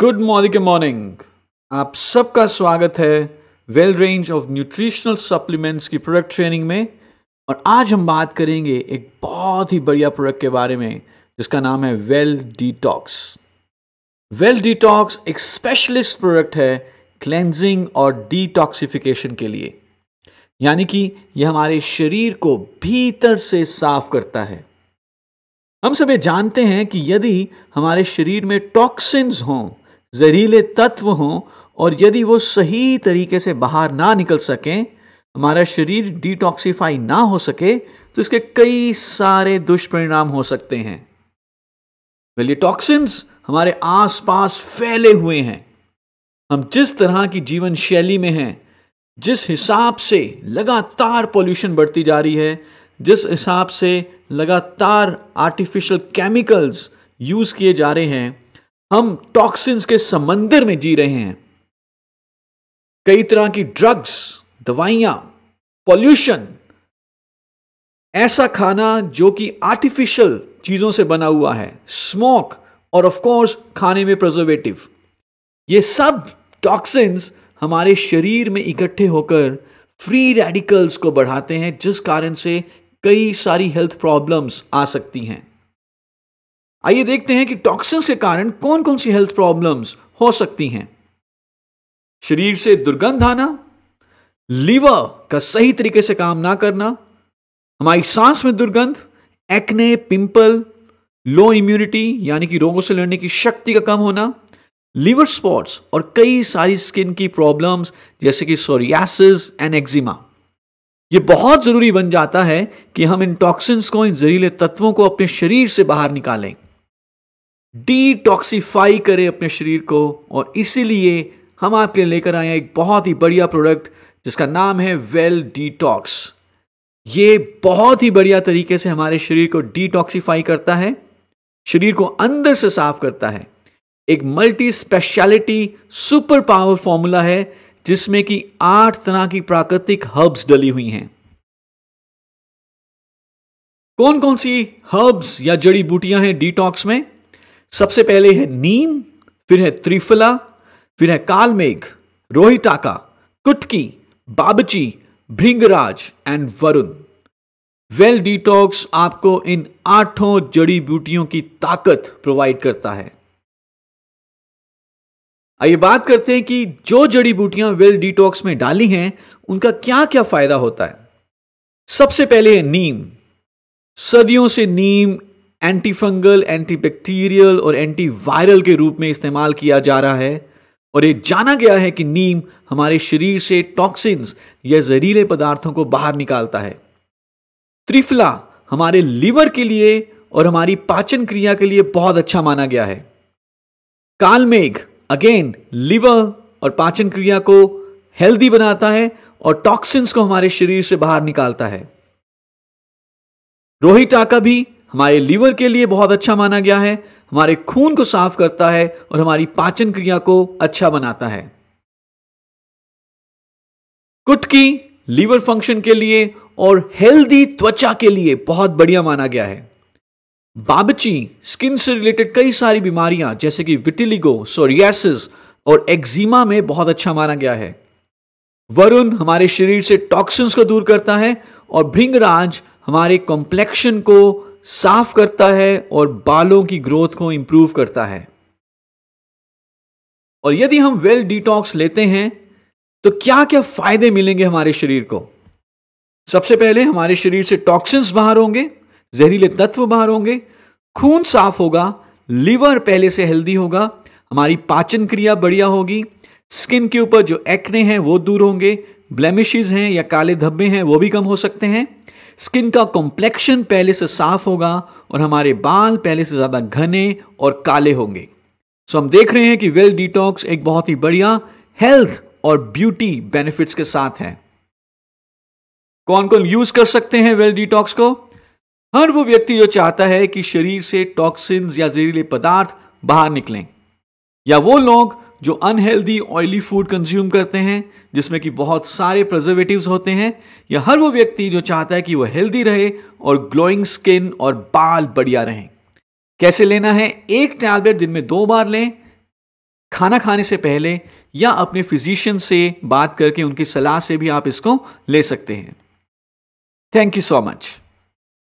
good morning morning आप सबका स्वागत है well range of nutritional supplements की प्रोडक्ट ट्रेनिंग में और आज हम बात करेंगे एक बहुत ही बढ़िया प्रोडक्ट के बारे में जिसका नाम है वेल डिटॉक्स वेल डिटॉक्स एक स्पेशलिस्ट प्रोडक्ट है क्लेंजिंग और डिटॉक्सिफिकेशन के लिए यानी कि यह हमारे शरीर को भीतर से साफ करता है हम सभी जानते हैं कि यदि हमारे शरीर में टॉक्सिन्स हों जहरीले तत्व हों और यदि वो सही तरीके से बाहर ना निकल सकें हमारा शरीर डिटॉक्सीफाई ना हो सके तो इसके कई सारे दुष्परिणाम हो सकते हैं वेल ये टॉक्सिन्स हमारे आसपास फैले हुए हैं हम जिस तरह की जीवन शैली में हैं जिस हिसाब से लगातार पोल्यूशन बढ़ती जा रही है जिस हिसाब से लगातार आर्टिफिशियल केमिकल्स यूज किए जा रहे हैं हम टॉक्सिन्स के समंदर में जी रहे हैं कई तरह की ड्रग्स दवाइयां पॉल्यूशन ऐसा खाना जो कि आर्टिफिशियल चीज़ों से बना हुआ है स्मोक और ऑफ कोर्स खाने में प्रिजर्वेटिव ये सब टॉक्सिन्स हमारे शरीर में इकट्ठे होकर फ्री रेडिकल्स को बढ़ाते हैं जिस कारण से कई सारी हेल्थ प्रॉब्लम्स आ सकती हैं आइए देखते हैं कि टॉक्सिन्स के कारण कौन कौन सी हेल्थ प्रॉब्लम्स हो सकती हैं शरीर से दुर्गंध आना लीवर का सही तरीके से काम ना करना हमारी सांस में दुर्गंध एक्ने पिंपल लो इम्यूनिटी यानी कि रोगों से लड़ने की शक्ति का कम होना लीवर स्पॉट्स और कई सारी स्किन की प्रॉब्लम्स जैसे कि सोरियासिस एंड एक्जिमा ये बहुत ज़रूरी बन जाता है कि हम इन टॉक्सिन्स को इन जहरीले तत्वों को अपने शरीर से बाहर निकालें डिटॉक्सीफाई करें अपने शरीर को और इसीलिए हम आपके लिए लेकर आए हैं एक बहुत ही बढ़िया प्रोडक्ट जिसका नाम है वेल डिटॉक्स ये बहुत ही बढ़िया तरीके से हमारे शरीर को डिटॉक्सीफाई करता है शरीर को अंदर से साफ करता है एक multi speciality super power formula है जिसमें कि आठ तरह की प्राकृतिक हर्ब्स डली हुई हैं कौन कौन सी हर्ब्स या जड़ी बूटियां हैं डिटॉक्स में सबसे पहले है नीम फिर है त्रिफला फिर है कालमेघ रोहिताका कुटकी बाबची भृंगराज एंड वरुण वेल डिटॉक्स आपको इन आठों जड़ी बूटियों की ताकत प्रोवाइड करता है आइए बात करते हैं कि जो जड़ी बूटियां वेल डिटॉक्स में डाली हैं उनका क्या क्या फायदा होता है सबसे पहले है नीम सदियों से नीम एंटी फंगल एंटी बैक्टीरियल और एंटी वायरल के रूप में इस्तेमाल किया जा रहा है और ये जाना गया है कि नीम हमारे शरीर से टॉक्सिन्स या जहरीले पदार्थों को बाहर निकालता है त्रिफला हमारे लीवर के लिए और हमारी पाचन क्रिया के लिए बहुत अच्छा माना गया है कालमेघ अगेन लिवर और पाचन क्रिया को हेल्दी बनाता है और टॉक्सिन्स को हमारे शरीर से बाहर निकालता है रोही टाका भी हमारे लीवर के लिए बहुत अच्छा माना गया है हमारे खून को साफ करता है और हमारी पाचन क्रिया को अच्छा बनाता है कुटकी लीवर फंक्शन के लिए और हेल्दी त्वचा के लिए बहुत बढ़िया माना गया है बाबची स्किन से रिलेटेड कई सारी बीमारियां जैसे कि विटिलिगो सोरियासिस और एक्जिमा में बहुत अच्छा माना गया है वरुण हमारे शरीर से टॉक्सिन्स को दूर करता है और भृंगराज हमारे कॉम्प्लेक्शन को साफ करता है और बालों की ग्रोथ को इंप्रूव करता है और यदि हम वेल डिटॉक्स लेते हैं तो क्या क्या फायदे मिलेंगे हमारे शरीर को सबसे पहले हमारे शरीर से टॉक्सिन्स बाहर होंगे जहरीले तत्व बाहर होंगे खून साफ होगा लिवर पहले से हेल्दी होगा हमारी पाचन क्रिया बढ़िया होगी स्किन के ऊपर जो एक्ने हैं वो दूर होंगे ब्लेमिशेज हैं या काले धब्बे हैं वो भी कम हो सकते हैं स्किन का कॉम्प्लेक्शन पहले से साफ होगा और हमारे बाल पहले से ज़्यादा घने और काले होंगे सो हम देख रहे हैं कि वेल डिटॉक्स एक बहुत ही बढ़िया हेल्थ और ब्यूटी बेनिफिट्स के साथ है कौन कौन यूज कर सकते हैं वेल डिटॉक्स को हर वो व्यक्ति जो चाहता है कि शरीर से टॉक्सिन्स या जहरीले पदार्थ बाहर निकलें या वो लोग जो अनहेल्दी ऑयली फूड कंज्यूम करते हैं जिसमें कि बहुत सारे प्रजर्वेटिव्स होते हैं या हर वो व्यक्ति जो चाहता है कि वह हेल्दी रहे और ग्लोइंग स्किन और बाल बढ़िया रहें कैसे लेना है एक टैबलेट दिन में दो बार लें खाना खाने से पहले या अपने फिजिशियन से बात करके उनकी सलाह से भी आप इसको ले सकते हैं थैंक यू सो मच